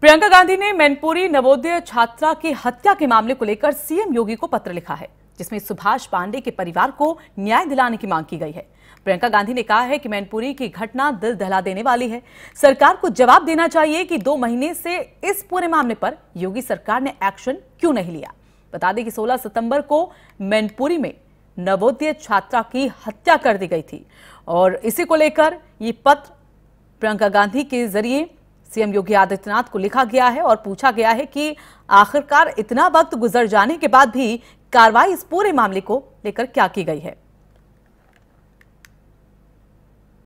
प्रियंका गांधी ने मैनपुरी नवोदय छात्रा की हत्या के मामले को लेकर सीएम योगी को पत्र लिखा है जिसमें सुभाष पांडे के परिवार को न्याय दिलाने की मांग की गई है प्रियंका गांधी ने कहा है कि मैनपुरी की घटना दिल दहला देने वाली है सरकार को जवाब देना चाहिए कि दो महीने से इस पूरे मामले पर योगी सरकार ने एक्शन क्यों नहीं लिया बता दें कि 16 सितंबर को मैनपुरी में नवोदय छात्रा की हत्या कर दी गई थी और इसी को लेकर ये पत्र प्रियंका गांधी के जरिए सीएम योगी आदित्यनाथ को लिखा गया है और पूछा गया है कि आखिरकार इतना वक्त गुजर जाने के बाद भी कार्रवाई इस पूरे मामले को लेकर क्या की गई है